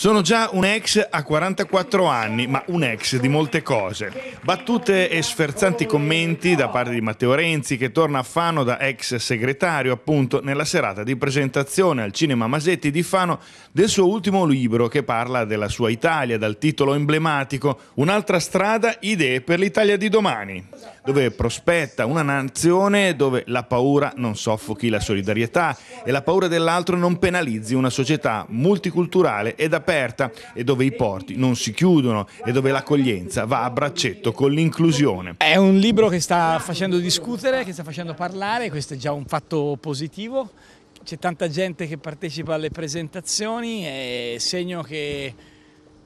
Sono già un ex a 44 anni, ma un ex di molte cose. Battute e sferzanti commenti da parte di Matteo Renzi, che torna a Fano da ex segretario, appunto, nella serata di presentazione al Cinema Masetti di Fano del suo ultimo libro che parla della sua Italia, dal titolo emblematico Un'altra strada, idee per l'Italia di domani, dove prospetta una nazione dove la paura non soffochi la solidarietà e la paura dell'altro non penalizzi una società multiculturale ed aperta aperta e dove i porti non si chiudono e dove l'accoglienza va a braccetto con l'inclusione. È un libro che sta facendo discutere, che sta facendo parlare, questo è già un fatto positivo. C'è tanta gente che partecipa alle presentazioni, è segno che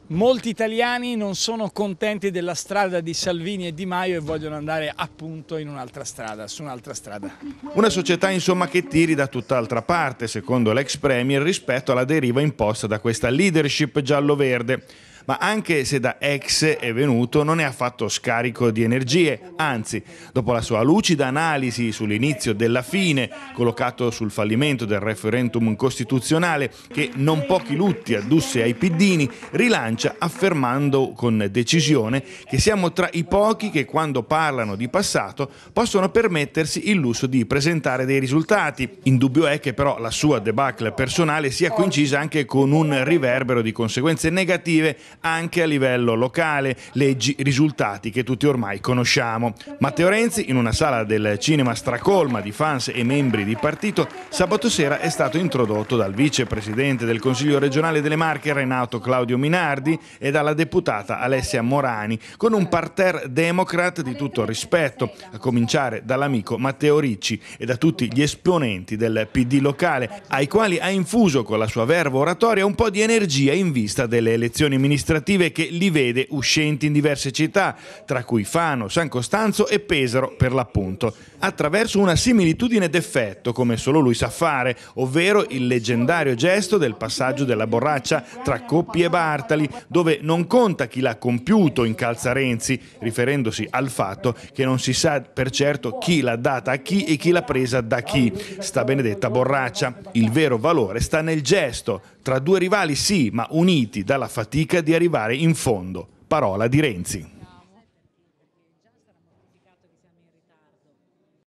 Molti italiani non sono contenti della strada di Salvini e Di Maio e vogliono andare appunto in un'altra strada, su un'altra strada. Una società insomma che tiri da tutt'altra parte, secondo l'ex premier, rispetto alla deriva imposta da questa leadership giallo-verde ma anche se da ex è venuto non è affatto scarico di energie, anzi, dopo la sua lucida analisi sull'inizio della fine, collocato sul fallimento del referendum costituzionale che non pochi lutti addusse ai piddini, rilancia affermando con decisione che siamo tra i pochi che quando parlano di passato possono permettersi il lusso di presentare dei risultati. Indubbio è che però la sua debacle personale sia coincisa anche con un riverbero di conseguenze negative anche a livello locale, leggi, risultati che tutti ormai conosciamo. Matteo Renzi, in una sala del cinema stracolma di fans e membri di partito, sabato sera è stato introdotto dal vicepresidente del Consiglio regionale delle Marche Renato Claudio Minardi e dalla deputata Alessia Morani, con un parterre democrat di tutto rispetto, a cominciare dall'amico Matteo Ricci e da tutti gli esponenti del PD locale, ai quali ha infuso con la sua verba oratoria un po' di energia in vista delle elezioni ministeriali amministrative che li vede uscenti in diverse città, tra cui Fano, San Costanzo e Pesaro per l'appunto, attraverso una similitudine d'effetto come solo lui sa fare, ovvero il leggendario gesto del passaggio della borraccia tra Coppi e Bartali, dove non conta chi l'ha compiuto in Renzi, riferendosi al fatto che non si sa per certo chi l'ha data a chi e chi l'ha presa da chi, sta benedetta borraccia. Il vero valore sta nel gesto, tra due rivali sì, ma uniti dalla fatica di arrivare arrivare in fondo. Parola di Renzi.